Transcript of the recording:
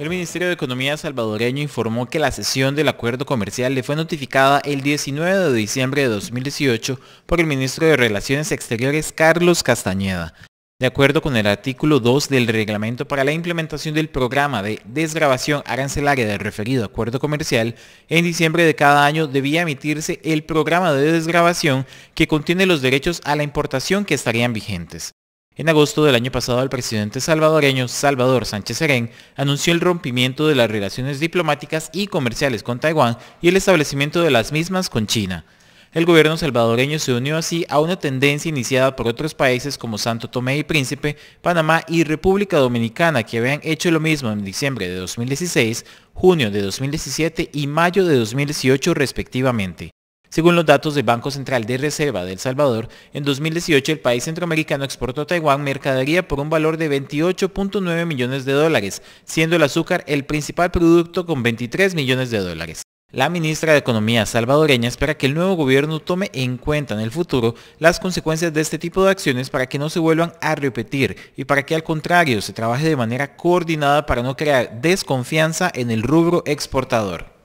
El Ministerio de Economía salvadoreño informó que la sesión del acuerdo comercial le fue notificada el 19 de diciembre de 2018 por el ministro de Relaciones Exteriores Carlos Castañeda. De acuerdo con el artículo 2 del reglamento para la implementación del programa de desgrabación arancelaria del referido acuerdo comercial, en diciembre de cada año debía emitirse el programa de desgrabación que contiene los derechos a la importación que estarían vigentes. En agosto del año pasado, el presidente salvadoreño Salvador Sánchez Serén anunció el rompimiento de las relaciones diplomáticas y comerciales con Taiwán y el establecimiento de las mismas con China. El gobierno salvadoreño se unió así a una tendencia iniciada por otros países como Santo Tomé y Príncipe, Panamá y República Dominicana que habían hecho lo mismo en diciembre de 2016, junio de 2017 y mayo de 2018 respectivamente. Según los datos del Banco Central de Reserva de El Salvador, en 2018 el país centroamericano exportó a Taiwán mercadería por un valor de 28.9 millones de dólares, siendo el azúcar el principal producto con 23 millones de dólares. La ministra de Economía salvadoreña espera que el nuevo gobierno tome en cuenta en el futuro las consecuencias de este tipo de acciones para que no se vuelvan a repetir y para que al contrario se trabaje de manera coordinada para no crear desconfianza en el rubro exportador.